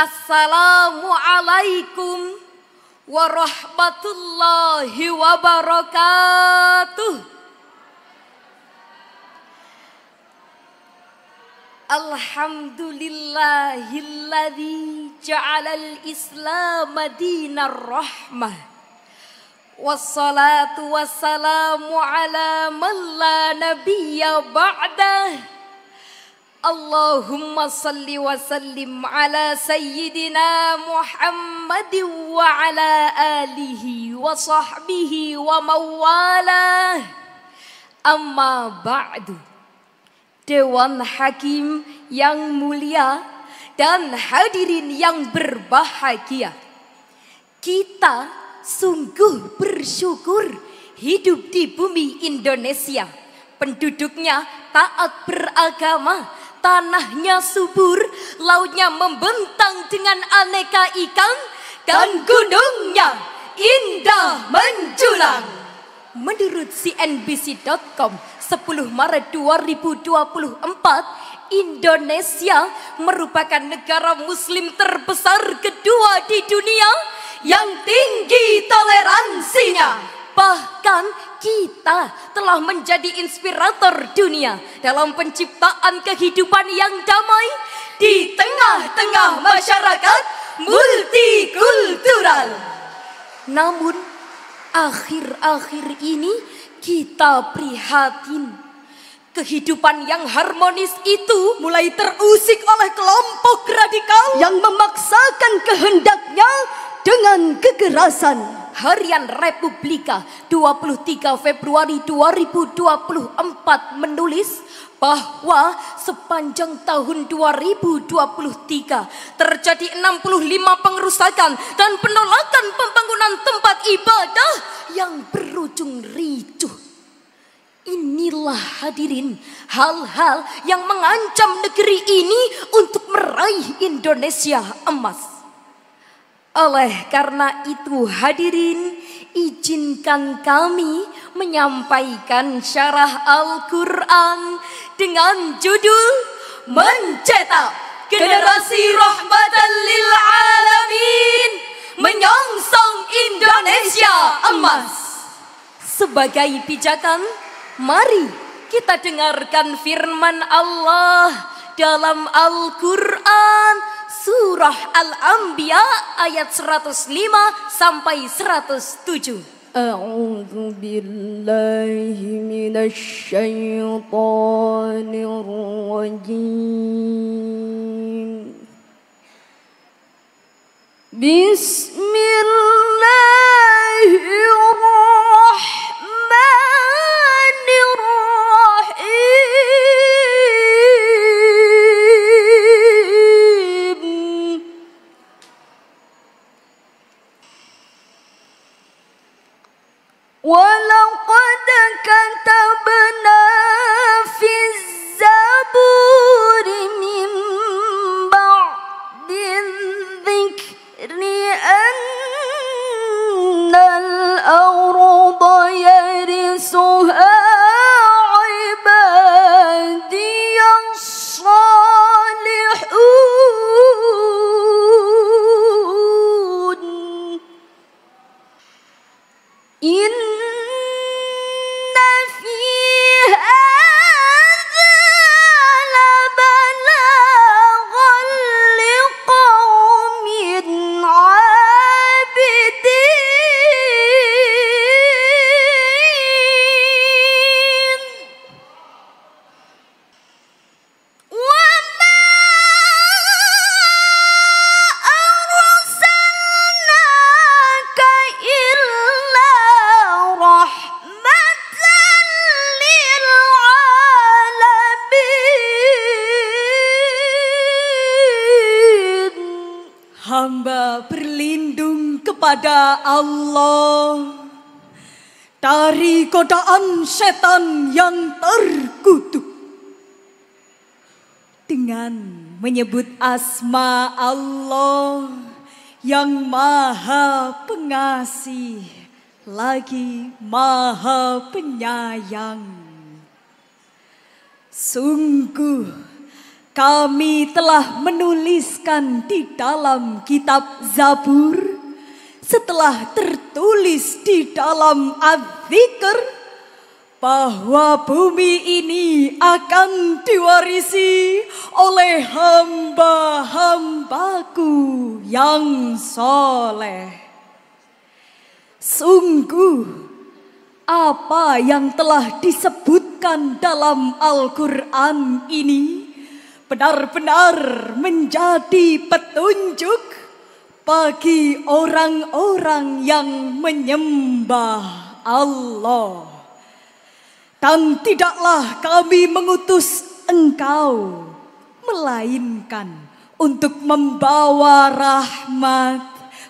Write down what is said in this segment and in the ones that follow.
Assalamualaikum warahmatullahi wabarakatuh. Alhamdulillahilladzi al Islam dinar rahmah. Wassalatu wassalamu ala man la nabiyya ba'dah. Allahumma salli wa sallim ala sayyidina Muhammad wa ala alihi wa sahbihi wa mawala Amma ba'du Dewan Hakim yang mulia dan hadirin yang berbahagia Kita sungguh bersyukur hidup di bumi Indonesia Penduduknya taat beragama Tanahnya subur, lautnya membentang dengan aneka ikan, dan gunungnya indah menjulang. Menurut CNBC.com, 10 Maret 2024, Indonesia merupakan negara muslim terbesar kedua di dunia yang tinggi toleransinya. Bahkan kita telah menjadi inspirator dunia dalam penciptaan kehidupan yang damai di tengah-tengah masyarakat multikultural. Namun, akhir-akhir ini kita prihatin. Kehidupan yang harmonis itu mulai terusik oleh kelompok radikal yang memaksakan kehendaknya dengan kekerasan. Harian Republika 23 Februari 2024 menulis bahwa sepanjang tahun 2023 terjadi 65 pengerusakan dan penolakan pembangunan tempat ibadah yang berujung ricuh. Inilah hadirin hal-hal yang mengancam negeri ini untuk meraih Indonesia emas. Oleh karena itu hadirin izinkan kami menyampaikan syarah Al-Quran dengan judul Mencetak Generasi Rahmatan Lil Alamin Menyongsong Indonesia Emas Sebagai pijakan, mari kita dengarkan firman Allah dalam Al-Quran Surah Al-Anbiya ayat 105 sampai 107. A'udhu billahi Bismillahirrahmanirrahim. ciptaan setan yang terkutuk. Dengan menyebut asma Allah yang maha pengasih lagi maha penyayang. Sungguh kami telah menuliskan di dalam kitab Zabur setelah tertulis di dalam Adzikr bahwa bumi ini akan diwarisi oleh hamba-hambaku yang soleh. Sungguh apa yang telah disebutkan dalam Al-Quran ini benar-benar menjadi petunjuk bagi orang-orang yang menyembah Allah dan tidaklah kami mengutus engkau, melainkan untuk membawa rahmat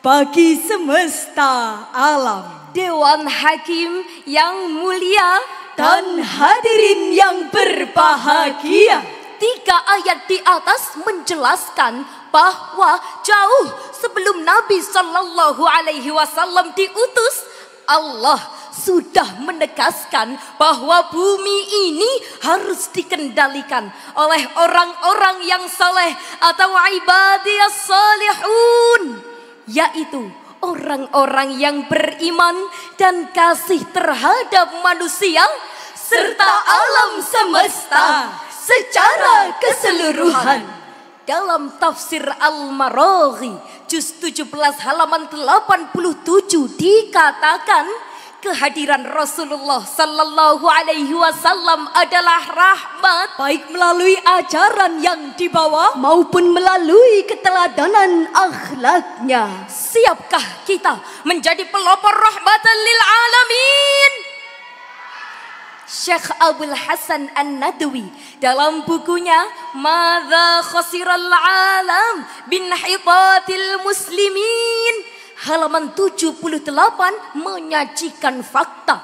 bagi semesta alam. Dewan Hakim yang mulia dan hadirin yang berbahagia. Tiga ayat di atas menjelaskan bahwa jauh sebelum Nabi saw Alaihi Wasallam diutus, Allah sudah menegaskan bahwa bumi ini harus dikendalikan oleh orang-orang yang saleh atau ibadiyah salihun. Yaitu orang-orang yang beriman dan kasih terhadap manusia serta alam semesta secara keseluruhan dalam tafsir Al-Maraghi juz 17 halaman 87 dikatakan kehadiran Rasulullah Sallallahu Alaihi Wasallam adalah rahmat baik melalui ajaran yang dibawa maupun melalui keteladanan akhlaknya. Siapkah kita menjadi pelopor rahmatan lil alamin? Syekh Abdul Hasan An-Nadwi dalam bukunya Madza khasiral alam bin hitatil muslimin halaman 78 menyajikan fakta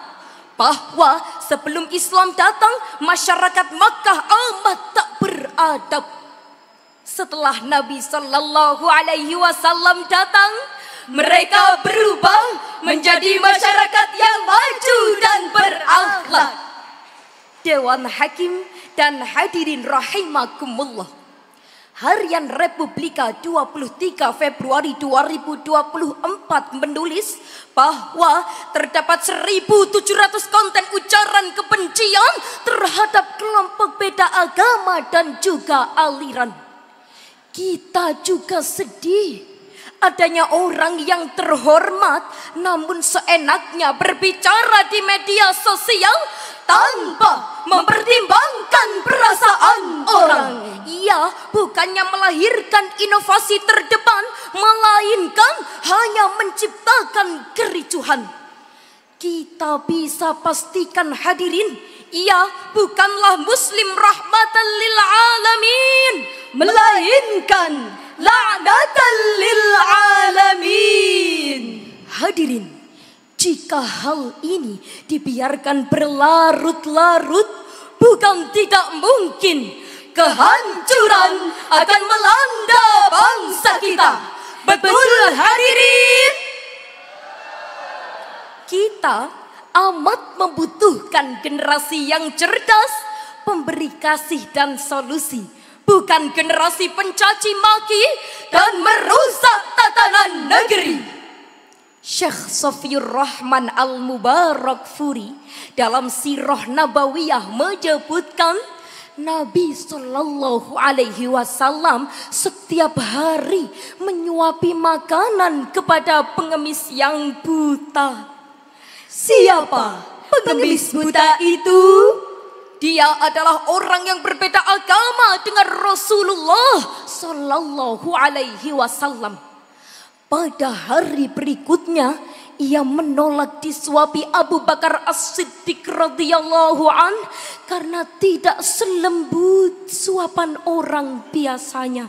bahwa sebelum Islam datang masyarakat Makkah amat tak beradab. Setelah Nabi Shallallahu Alaihi Wasallam datang, mereka berubah menjadi masyarakat yang maju dan berakhlak. Dewan Hakim dan hadirin rahimakumullah Harian Republika 23 Februari 2024 menulis bahwa terdapat 1.700 konten ujaran kebencian terhadap kelompok beda agama dan juga aliran. Kita juga sedih adanya orang yang terhormat namun seenaknya berbicara di media sosial tanpa mempertimbangkan perasaan orang. Ia bukannya melahirkan inovasi terdepan, melainkan hanya menciptakan kericuhan. Kita bisa pastikan hadirin, ia bukanlah muslim rahmatan lil alamin, melainkan la'natan lil alamin. Hadirin, jika hal ini dibiarkan berlarut-larut, bukan tidak mungkin kehancuran akan melanda bangsa kita. Betul hadirin? Kita amat membutuhkan generasi yang cerdas, pemberi kasih dan solusi bukan generasi pencaci maki dan merusak tatanan negeri. Syekh Sofiur Rahman Al-Mubarak Furi dalam Sirah Nabawiyah menyebutkan Nabi Shallallahu Alaihi Wasallam setiap hari menyuapi makanan kepada pengemis yang buta. Siapa pengemis buta itu? Dia adalah orang yang berbeda agama dengan Rasulullah Sallallahu Alaihi Wasallam. Pada hari berikutnya, ia menolak disuapi Abu Bakar As-Siddiq radhiyallahu an karena tidak selembut suapan orang biasanya.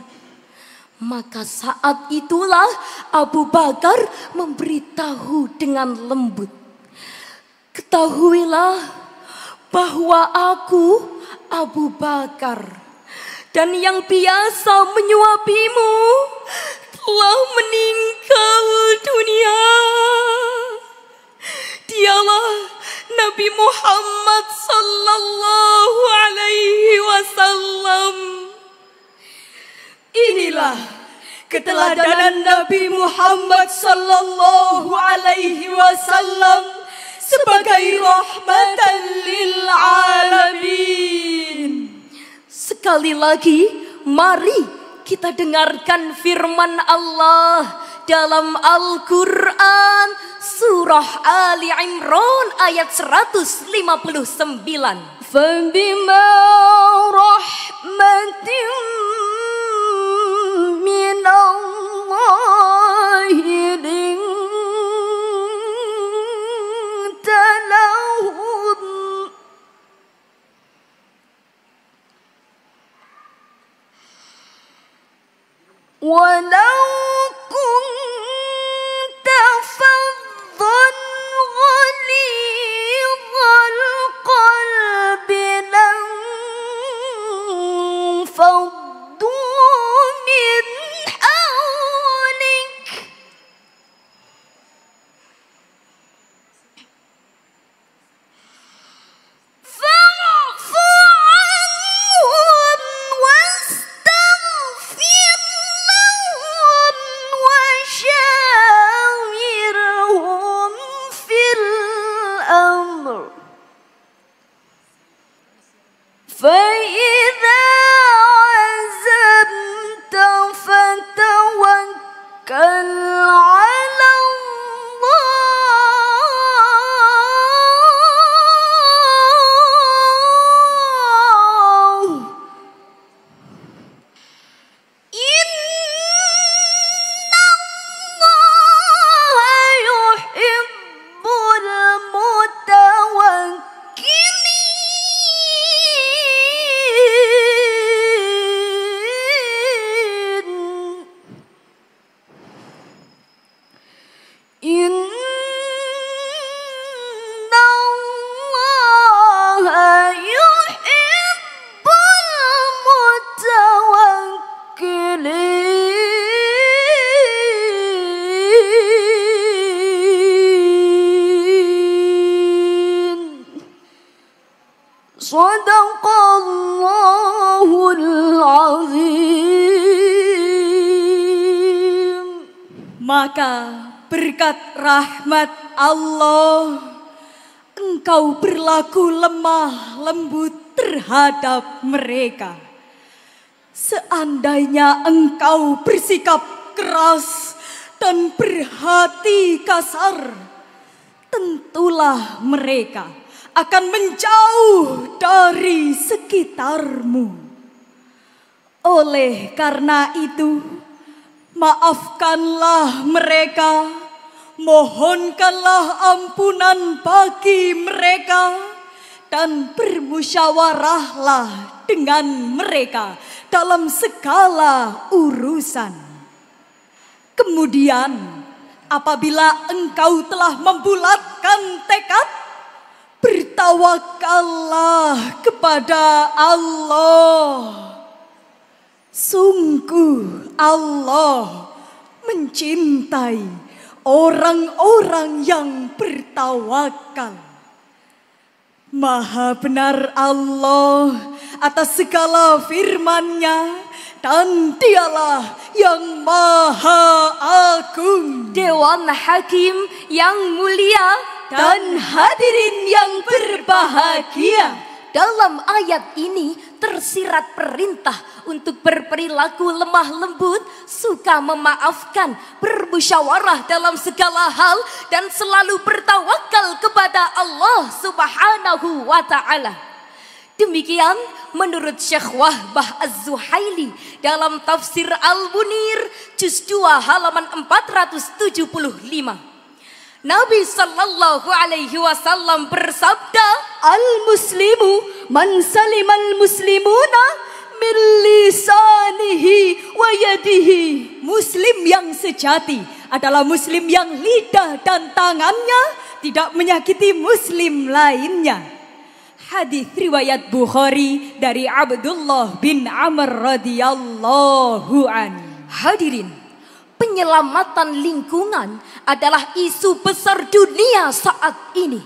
Maka saat itulah Abu Bakar memberitahu dengan lembut. Ketahuilah bahwa aku Abu Bakar dan yang biasa menyuapimu telah meninggal dunia. Dialah Nabi Muhammad sallallahu alaihi wasallam. Inilah keteladanan Nabi Muhammad sallallahu alaihi wasallam sebagai rahmatan lil alamin. Sekali lagi, mari kita dengarkan firman Allah dalam Al-Quran Surah Ali Imran ayat 159. Maka berkat rahmat Allah engkau berlaku lemah lembut terhadap mereka. Seandainya engkau bersikap keras dan berhati kasar, tentulah mereka akan menjauh dari sekitarmu. Oleh karena itu, Maafkanlah mereka, mohonkanlah ampunan bagi mereka, dan bermusyawarahlah dengan mereka dalam segala urusan. Kemudian, apabila engkau telah membulatkan tekad, bertawakallah kepada Allah. Sungguh Allah mencintai orang-orang yang bertawakal. Maha benar Allah atas segala firman-Nya dan dialah yang maha agung. Dewan Hakim yang mulia dan hadirin yang berbahagia. Dalam ayat ini tersirat perintah untuk berperilaku lemah lembut, suka memaafkan, bermusyawarah dalam segala hal dan selalu bertawakal kepada Allah Subhanahu wa taala. Demikian menurut Syekh Wahbah Az-Zuhaili dalam tafsir Al-Munir juz 2 halaman 475. Nabi sallallahu alaihi wasallam bersabda, "Al-muslimu man salimal muslimuna min lisanihi wa yadihi." Muslim yang sejati adalah muslim yang lidah dan tangannya tidak menyakiti muslim lainnya. Hadis riwayat Bukhari dari Abdullah bin Amr radhiyallahu an. Hadirin, Penyelamatan lingkungan adalah isu besar dunia saat ini.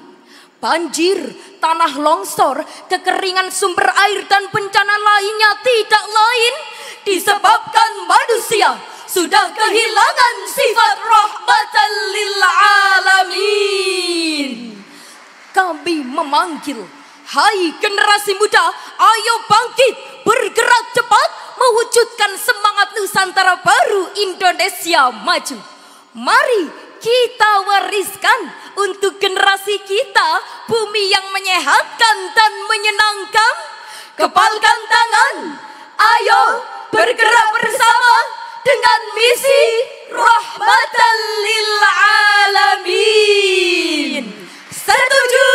Banjir, tanah longsor, kekeringan sumber air dan bencana lainnya tidak lain disebabkan manusia sudah kehilangan sifat rahmatan lil alamin. Kami memanggil, hai generasi muda, ayo Indonesia maju. Mari kita wariskan untuk generasi kita bumi yang menyehatkan dan menyenangkan. Kepalkan tangan, ayo bergerak bersama dengan misi rahmatan lil alamin. Setuju?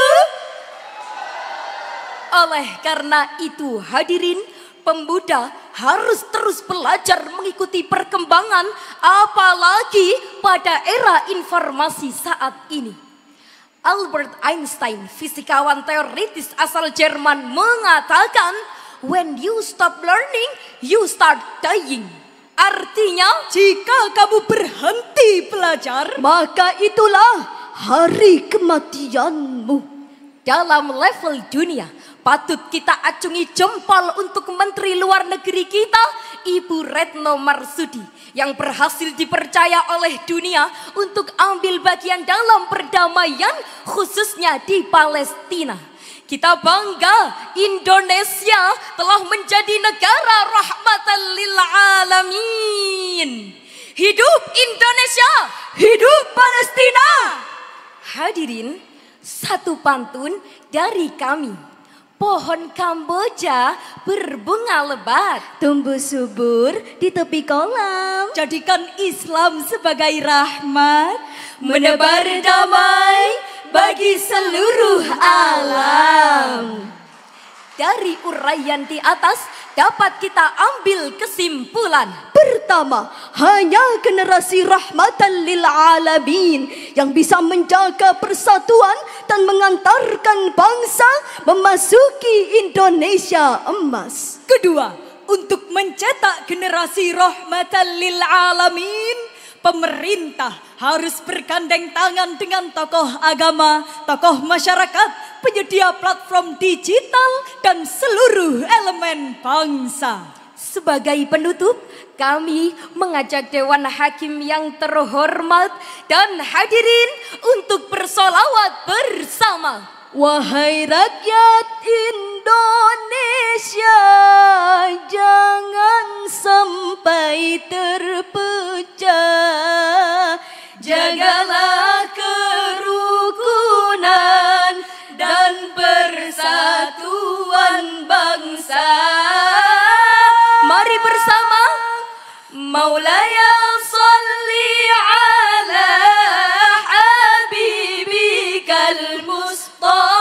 Oleh karena itu hadirin Pemuda harus terus belajar mengikuti perkembangan apalagi pada era informasi saat ini. Albert Einstein, fisikawan teoritis asal Jerman mengatakan, "When you stop learning, you start dying." Artinya, jika kamu berhenti belajar, maka itulah hari kematianmu. Dalam level dunia, Patut kita acungi jempol untuk Menteri Luar Negeri kita, Ibu Retno Marsudi, yang berhasil dipercaya oleh dunia untuk ambil bagian dalam perdamaian khususnya di Palestina. Kita bangga Indonesia telah menjadi negara rahmatan lil alamin. Hidup Indonesia, hidup Palestina. Hadirin, satu pantun dari kami. Pohon kamboja berbunga lebat. Tumbuh subur di tepi kolam. Jadikan Islam sebagai rahmat. Menebar damai bagi seluruh alam. Dari uraian di atas dapat kita ambil kesimpulan. Pertama, hanya generasi rahmatan lil alamin yang bisa menjaga persatuan dan mengantarkan bangsa memasuki Indonesia emas. Kedua, untuk mencetak generasi rahmatan lil alamin, pemerintah harus bergandeng tangan dengan tokoh agama, tokoh masyarakat, penyedia platform digital, dan seluruh elemen bangsa. Sebagai penutup, kami mengajak Dewan Hakim yang terhormat dan hadirin untuk bersolawat bersama. Wahai rakyat Indonesia, jangan sampai terpecah. Jagalah kerukunan. ボ